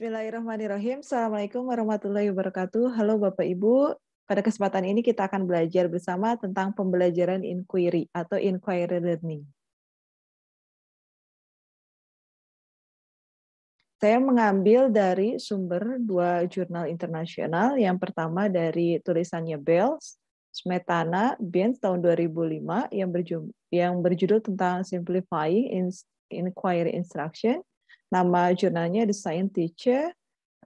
Bismillahirrahmanirrahim. Assalamualaikum warahmatullahi wabarakatuh. Halo Bapak Ibu. Pada kesempatan ini kita akan belajar bersama tentang pembelajaran inquiry atau inquiry learning. Saya mengambil dari sumber dua jurnal internasional. Yang pertama dari tulisannya Bells, Smetana, Benz tahun 2005 yang berjudul, yang berjudul tentang Simplifying Inquiry Instruction Nama jurnalnya The Science Teacher,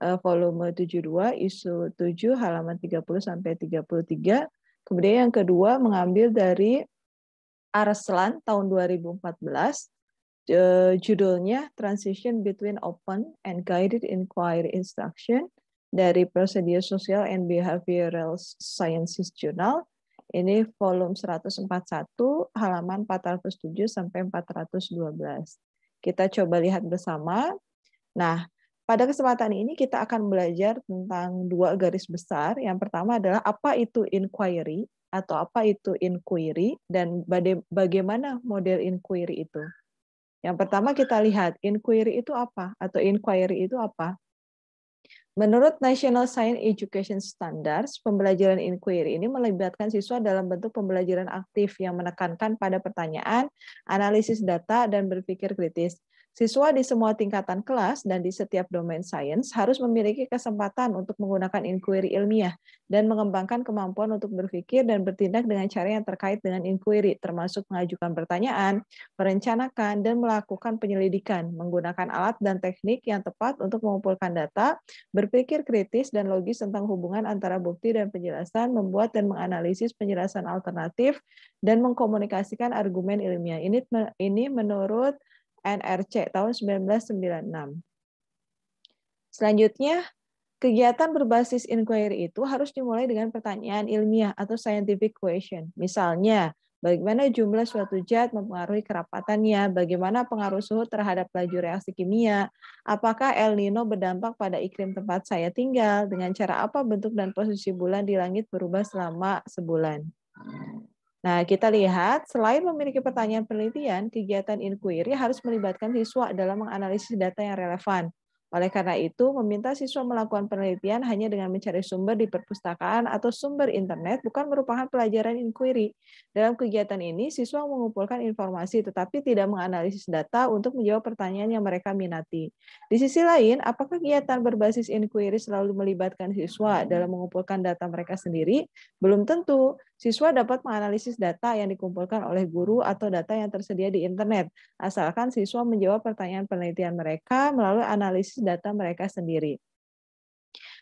eh, volume 72, isu 7, halaman 30-33. Kemudian yang kedua mengambil dari Arslan tahun 2014, eh, judulnya Transition Between Open and Guided Inquiry Instruction dari Prosedur Social and Behavioral Sciences Journal. Ini volume 141, halaman 407 sampai 412. Kita coba lihat bersama. Nah, pada kesempatan ini kita akan belajar tentang dua garis besar. Yang pertama adalah apa itu inquiry atau apa itu inquiry dan bagaimana model inquiry itu. Yang pertama kita lihat inquiry itu apa atau inquiry itu apa. Menurut National Science Education Standards, pembelajaran inquiry ini melibatkan siswa dalam bentuk pembelajaran aktif yang menekankan pada pertanyaan, analisis data, dan berpikir kritis. Siswa di semua tingkatan kelas dan di setiap domain sains harus memiliki kesempatan untuk menggunakan inquiry ilmiah dan mengembangkan kemampuan untuk berpikir dan bertindak dengan cara yang terkait dengan inquiry, termasuk mengajukan pertanyaan, merencanakan, dan melakukan penyelidikan, menggunakan alat dan teknik yang tepat untuk mengumpulkan data, berpikir kritis dan logis tentang hubungan antara bukti dan penjelasan, membuat dan menganalisis penjelasan alternatif, dan mengkomunikasikan argumen ilmiah. ini menurut NRC tahun 1996. Selanjutnya, kegiatan berbasis inquiry itu harus dimulai dengan pertanyaan ilmiah atau scientific question. Misalnya, bagaimana jumlah suatu zat mempengaruhi kerapatannya, bagaimana pengaruh suhu terhadap laju reaksi kimia, apakah El Nino berdampak pada iklim tempat saya tinggal, dengan cara apa bentuk dan posisi bulan di langit berubah selama sebulan. Nah, kita lihat selain memiliki pertanyaan penelitian, kegiatan inquiry harus melibatkan siswa dalam menganalisis data yang relevan. Oleh karena itu, meminta siswa melakukan penelitian hanya dengan mencari sumber di perpustakaan atau sumber internet bukan merupakan pelajaran inquiry. Dalam kegiatan ini, siswa mengumpulkan informasi tetapi tidak menganalisis data untuk menjawab pertanyaan yang mereka minati. Di sisi lain, apakah kegiatan berbasis inquiry selalu melibatkan siswa dalam mengumpulkan data mereka sendiri? Belum tentu. Siswa dapat menganalisis data yang dikumpulkan oleh guru atau data yang tersedia di internet, asalkan siswa menjawab pertanyaan penelitian mereka melalui analisis data mereka sendiri.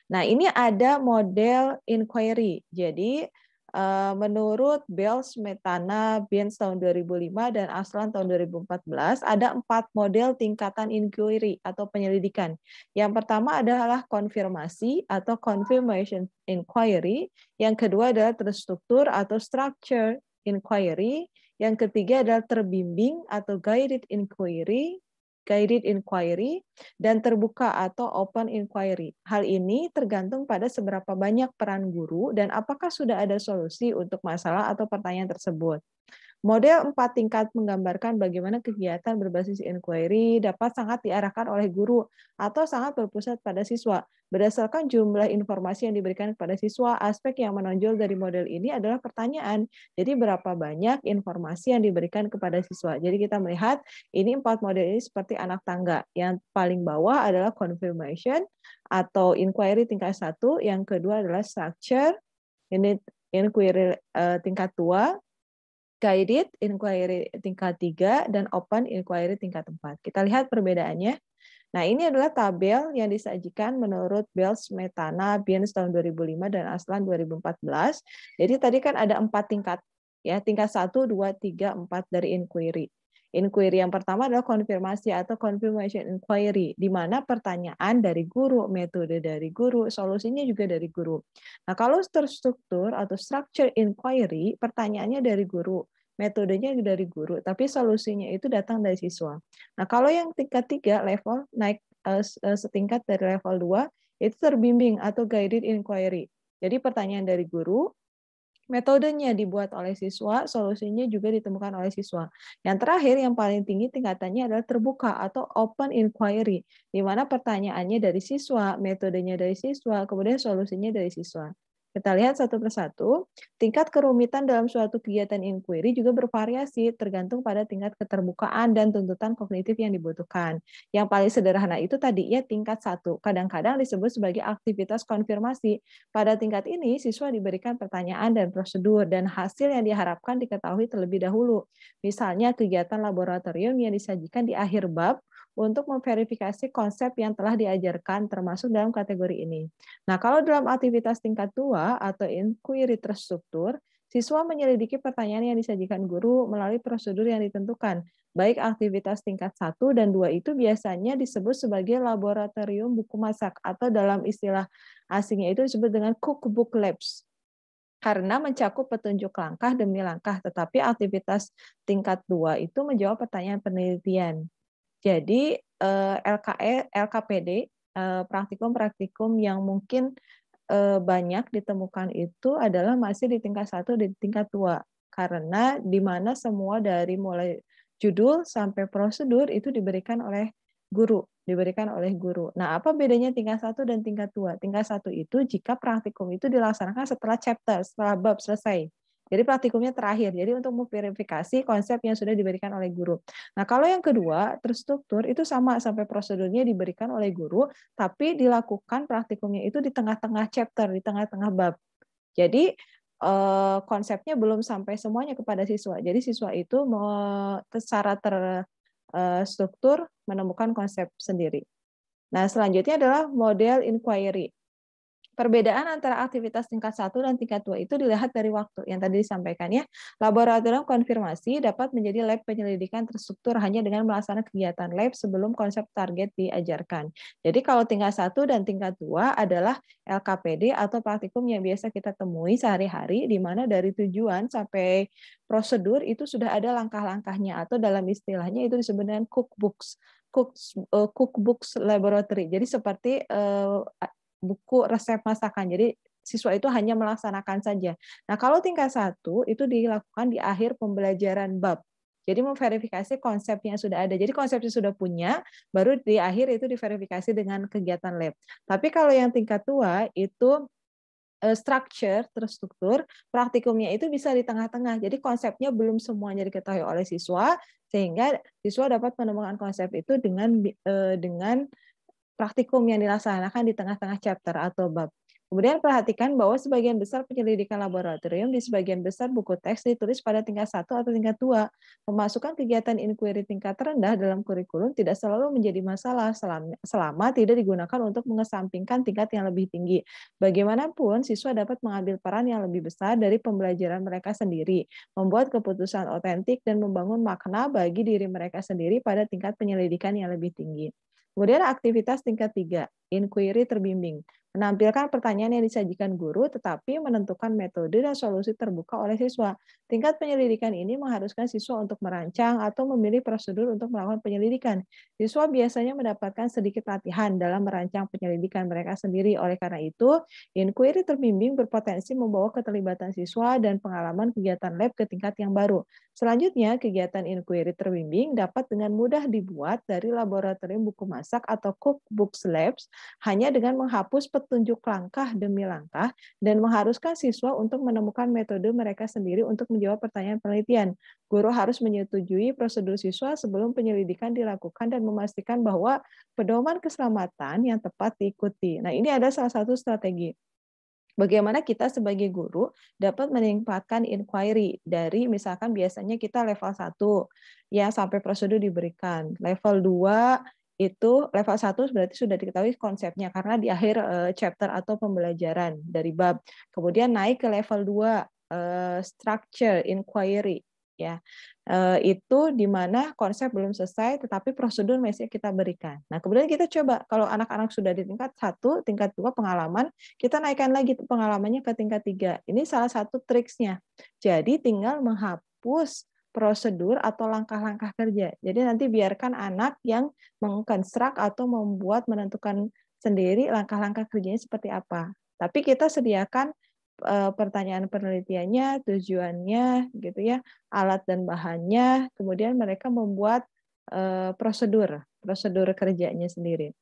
Nah, ini ada model inquiry. Jadi, Eh, menurut Bell, Smetana, Biens tahun 2005, dan Aslan tahun 2014, ada empat model tingkatan inquiry atau penyelidikan. Yang pertama adalah konfirmasi atau confirmation inquiry. Yang kedua adalah terstruktur atau structure inquiry. Yang ketiga adalah terbimbing atau guided inquiry guided inquiry, dan terbuka atau open inquiry. Hal ini tergantung pada seberapa banyak peran guru dan apakah sudah ada solusi untuk masalah atau pertanyaan tersebut. Model empat tingkat menggambarkan bagaimana kegiatan berbasis inquiry dapat sangat diarahkan oleh guru atau sangat berpusat pada siswa. Berdasarkan jumlah informasi yang diberikan kepada siswa, aspek yang menonjol dari model ini adalah pertanyaan. Jadi berapa banyak informasi yang diberikan kepada siswa. Jadi kita melihat ini empat model ini seperti anak tangga. Yang paling bawah adalah confirmation atau inquiry tingkat satu, yang kedua adalah structure, ini inquiry eh, tingkat dua, guided inquiry tingkat 3 dan open inquiry tingkat 4. Kita lihat perbedaannya. Nah, ini adalah tabel yang disajikan menurut Bells, Metana, Biens tahun 2005 dan Aslan 2014. Jadi tadi kan ada empat tingkat ya, tingkat 1 2 3 4 dari inquiry. Inquiry yang pertama adalah konfirmasi atau confirmation inquiry, di mana pertanyaan dari guru, metode dari guru, solusinya juga dari guru. Nah, kalau terstruktur atau structure inquiry, pertanyaannya dari guru metodenya dari guru, tapi solusinya itu datang dari siswa. Nah, kalau yang tingkat tiga level naik eh, eh, setingkat dari level dua, itu terbimbing atau guided inquiry. Jadi pertanyaan dari guru, metodenya dibuat oleh siswa, solusinya juga ditemukan oleh siswa. Yang terakhir yang paling tinggi tingkatannya adalah terbuka atau open inquiry, di mana pertanyaannya dari siswa, metodenya dari siswa, kemudian solusinya dari siswa. Kita lihat satu persatu, tingkat kerumitan dalam suatu kegiatan inquiry juga bervariasi tergantung pada tingkat keterbukaan dan tuntutan kognitif yang dibutuhkan. Yang paling sederhana itu tadi ya tingkat satu, kadang-kadang disebut sebagai aktivitas konfirmasi. Pada tingkat ini, siswa diberikan pertanyaan dan prosedur dan hasil yang diharapkan diketahui terlebih dahulu. Misalnya kegiatan laboratorium yang disajikan di akhir bab untuk memverifikasi konsep yang telah diajarkan termasuk dalam kategori ini. Nah, kalau dalam aktivitas tingkat tua atau inquiry terstruktur, siswa menyelidiki pertanyaan yang disajikan guru melalui prosedur yang ditentukan. Baik aktivitas tingkat 1 dan 2 itu biasanya disebut sebagai laboratorium buku masak atau dalam istilah asingnya itu disebut dengan cookbook labs karena mencakup petunjuk langkah demi langkah, tetapi aktivitas tingkat dua itu menjawab pertanyaan penelitian. Jadi eh, LKE, LKPD eh, praktikum-praktikum yang mungkin eh, banyak ditemukan itu adalah masih di tingkat satu di tingkat dua karena di mana semua dari mulai judul sampai prosedur itu diberikan oleh guru diberikan oleh guru. Nah, apa bedanya tingkat satu dan tingkat dua? Tingkat satu itu jika praktikum itu dilaksanakan setelah chapter, setelah bab selesai. Jadi praktikumnya terakhir. Jadi untuk memverifikasi konsep yang sudah diberikan oleh guru. Nah, kalau yang kedua, terstruktur itu sama sampai prosedurnya diberikan oleh guru, tapi dilakukan praktikumnya itu di tengah-tengah chapter, di tengah-tengah bab. Jadi eh, konsepnya belum sampai semuanya kepada siswa. Jadi siswa itu secara terstruktur eh, menemukan konsep sendiri. Nah, selanjutnya adalah model inquiry. Perbedaan antara aktivitas tingkat 1 dan tingkat 2 itu dilihat dari waktu yang tadi disampaikan ya. Laboratorium konfirmasi dapat menjadi lab penyelidikan terstruktur hanya dengan melaksanakan kegiatan lab sebelum konsep target diajarkan. Jadi kalau tingkat 1 dan tingkat 2 adalah LKPD atau praktikum yang biasa kita temui sehari-hari di mana dari tujuan sampai prosedur itu sudah ada langkah-langkahnya atau dalam istilahnya itu sebenarnya cookbooks eh, cookbooks laboratory. Jadi seperti eh, buku resep masakan. Jadi siswa itu hanya melaksanakan saja. Nah, kalau tingkat satu itu dilakukan di akhir pembelajaran bab. Jadi memverifikasi konsep yang sudah ada. Jadi konsepnya sudah punya, baru di akhir itu diverifikasi dengan kegiatan lab. Tapi kalau yang tingkat tua itu e, structure, terstruktur, praktikumnya itu bisa di tengah-tengah. Jadi konsepnya belum semuanya diketahui oleh siswa, sehingga siswa dapat menemukan konsep itu dengan e, dengan praktikum yang dilaksanakan di tengah-tengah chapter atau bab. Kemudian perhatikan bahwa sebagian besar penyelidikan laboratorium di sebagian besar buku teks ditulis pada tingkat satu atau tingkat dua. Memasukkan kegiatan inquiry tingkat rendah dalam kurikulum tidak selalu menjadi masalah selama tidak digunakan untuk mengesampingkan tingkat yang lebih tinggi. Bagaimanapun, siswa dapat mengambil peran yang lebih besar dari pembelajaran mereka sendiri, membuat keputusan otentik dan membangun makna bagi diri mereka sendiri pada tingkat penyelidikan yang lebih tinggi. Kemudian aktivitas tingkat tiga inquiry terbimbing, menampilkan pertanyaan yang disajikan guru tetapi menentukan metode dan solusi terbuka oleh siswa. Tingkat penyelidikan ini mengharuskan siswa untuk merancang atau memilih prosedur untuk melakukan penyelidikan. Siswa biasanya mendapatkan sedikit latihan dalam merancang penyelidikan mereka sendiri. Oleh karena itu, inquiry terbimbing berpotensi membawa keterlibatan siswa dan pengalaman kegiatan lab ke tingkat yang baru. Selanjutnya, kegiatan inquiry terbimbing dapat dengan mudah dibuat dari laboratorium buku masak atau cookbook labs hanya dengan menghapus petunjuk langkah demi langkah dan mengharuskan siswa untuk menemukan metode mereka sendiri untuk menjawab pertanyaan penelitian. Guru harus menyetujui prosedur siswa sebelum penyelidikan dilakukan dan memastikan bahwa pedoman keselamatan yang tepat diikuti. Nah, ini ada salah satu strategi bagaimana kita sebagai guru dapat meningkatkan inquiry dari misalkan biasanya kita level 1 ya sampai prosedur diberikan, level 2 itu level 1 berarti sudah diketahui konsepnya karena di akhir eh, chapter atau pembelajaran dari bab. Kemudian naik ke level 2 eh, structure inquiry ya. Eh, itu di mana konsep belum selesai tetapi prosedur masih kita berikan. Nah, kemudian kita coba kalau anak-anak sudah di tingkat satu tingkat dua pengalaman, kita naikkan lagi pengalamannya ke tingkat tiga Ini salah satu triksnya. Jadi tinggal menghapus prosedur atau langkah-langkah kerja. Jadi nanti biarkan anak yang mengkonstruk atau membuat menentukan sendiri langkah-langkah kerjanya seperti apa. Tapi kita sediakan eh, pertanyaan penelitiannya, tujuannya, gitu ya, alat dan bahannya, kemudian mereka membuat eh, prosedur, prosedur kerjanya sendiri.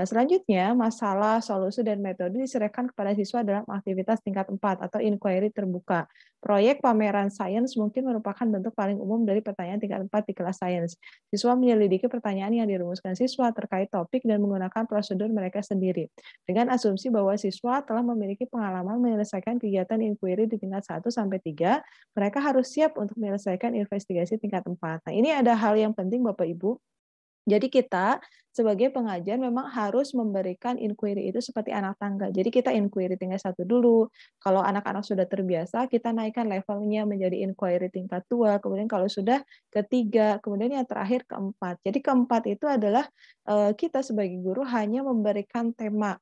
Nah, selanjutnya masalah, solusi, dan metode diserahkan kepada siswa dalam aktivitas tingkat 4 atau inquiry terbuka. Proyek pameran sains mungkin merupakan bentuk paling umum dari pertanyaan tingkat 4 di kelas sains. Siswa menyelidiki pertanyaan yang dirumuskan siswa terkait topik dan menggunakan prosedur mereka sendiri. Dengan asumsi bahwa siswa telah memiliki pengalaman menyelesaikan kegiatan inquiry di tingkat 1 sampai 3, mereka harus siap untuk menyelesaikan investigasi tingkat 4. Nah, ini ada hal yang penting Bapak Ibu jadi kita sebagai pengajar memang harus memberikan inquiry itu seperti anak tangga. Jadi kita inquiry tingkat satu dulu. Kalau anak-anak sudah terbiasa, kita naikkan levelnya menjadi inquiry tingkat dua. Kemudian kalau sudah ketiga, kemudian yang terakhir keempat. Jadi keempat itu adalah eh, kita sebagai guru hanya memberikan tema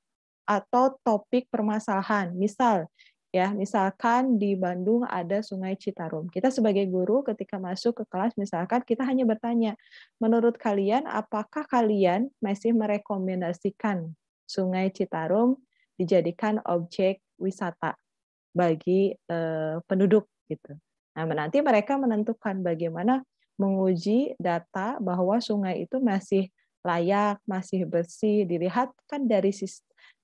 atau topik permasalahan. Misal, ya misalkan di Bandung ada Sungai Citarum. Kita sebagai guru ketika masuk ke kelas misalkan kita hanya bertanya, menurut kalian apakah kalian masih merekomendasikan Sungai Citarum dijadikan objek wisata bagi eh, penduduk gitu. Nah, nanti mereka menentukan bagaimana menguji data bahwa sungai itu masih layak, masih bersih, dilihat kan dari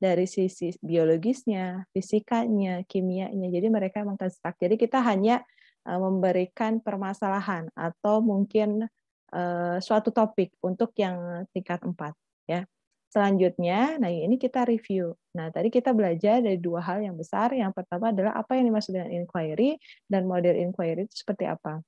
dari sisi biologisnya, fisikanya, kimianya. Jadi mereka mengkonstruk. Jadi kita hanya eh, memberikan permasalahan atau mungkin eh, suatu topik untuk yang tingkat 4 ya. Selanjutnya, nah ini kita review. Nah, tadi kita belajar dari dua hal yang besar. Yang pertama adalah apa yang dimaksud dengan inquiry dan model inquiry itu seperti apa.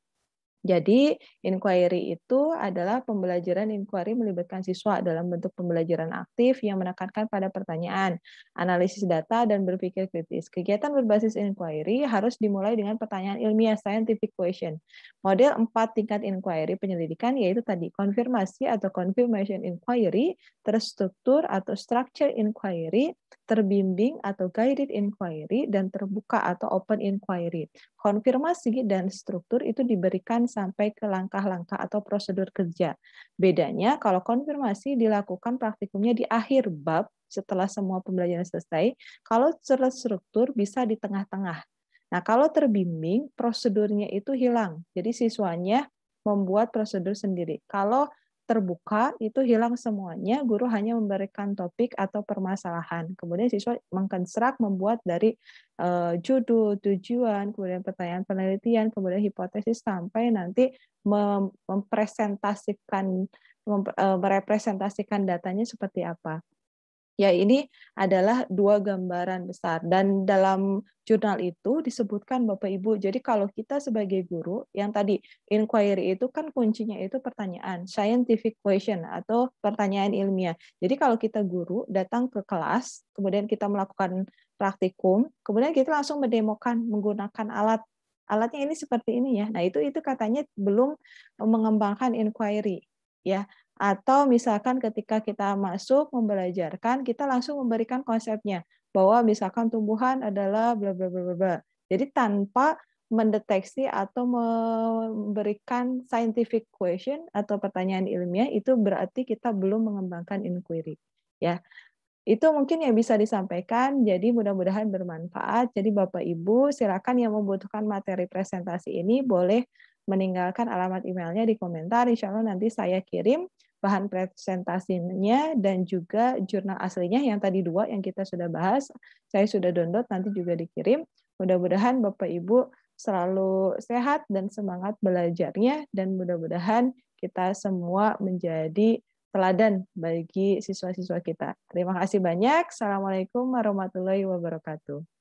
Jadi, inquiry itu adalah pembelajaran inquiry melibatkan siswa dalam bentuk pembelajaran aktif yang menekankan pada pertanyaan, analisis data, dan berpikir kritis. Kegiatan berbasis inquiry harus dimulai dengan pertanyaan ilmiah scientific question. Model empat tingkat inquiry penyelidikan yaitu tadi konfirmasi atau confirmation inquiry, terstruktur atau structure inquiry, terbimbing atau guided inquiry, dan terbuka atau open inquiry. Konfirmasi dan struktur itu diberikan sampai ke langkah-langkah atau prosedur kerja. Bedanya kalau konfirmasi dilakukan praktikumnya di akhir bab setelah semua pembelajaran selesai, kalau secara struktur bisa di tengah-tengah. Nah, kalau terbimbing, prosedurnya itu hilang. Jadi siswanya membuat prosedur sendiri. Kalau terbuka itu hilang semuanya, guru hanya memberikan topik atau permasalahan. Kemudian siswa mengkonstruk membuat dari uh, judul, tujuan, kemudian pertanyaan penelitian, kemudian hipotesis sampai nanti mem mempresentasikan mem, uh, merepresentasikan datanya seperti apa. Ya, ini adalah dua gambaran besar dan dalam jurnal itu disebutkan Bapak Ibu. Jadi kalau kita sebagai guru yang tadi inquiry itu kan kuncinya itu pertanyaan, scientific question atau pertanyaan ilmiah. Jadi kalau kita guru datang ke kelas, kemudian kita melakukan praktikum, kemudian kita langsung mendemokan menggunakan alat alatnya ini seperti ini ya. Nah, itu itu katanya belum mengembangkan inquiry ya atau misalkan ketika kita masuk membelajarkan, kita langsung memberikan konsepnya bahwa misalkan tumbuhan adalah bla bla bla bla. Jadi tanpa mendeteksi atau memberikan scientific question atau pertanyaan ilmiah itu berarti kita belum mengembangkan inquiry ya itu mungkin yang bisa disampaikan jadi mudah-mudahan bermanfaat jadi Bapak Ibu silakan yang membutuhkan materi presentasi ini boleh meninggalkan alamat emailnya di komentar insya Allah nanti saya kirim bahan presentasinya dan juga jurnal aslinya yang tadi dua yang kita sudah bahas. Saya sudah download nanti juga dikirim. Mudah-mudahan Bapak Ibu selalu sehat dan semangat belajarnya dan mudah-mudahan kita semua menjadi teladan bagi siswa-siswa kita. Terima kasih banyak. Assalamualaikum warahmatullahi wabarakatuh.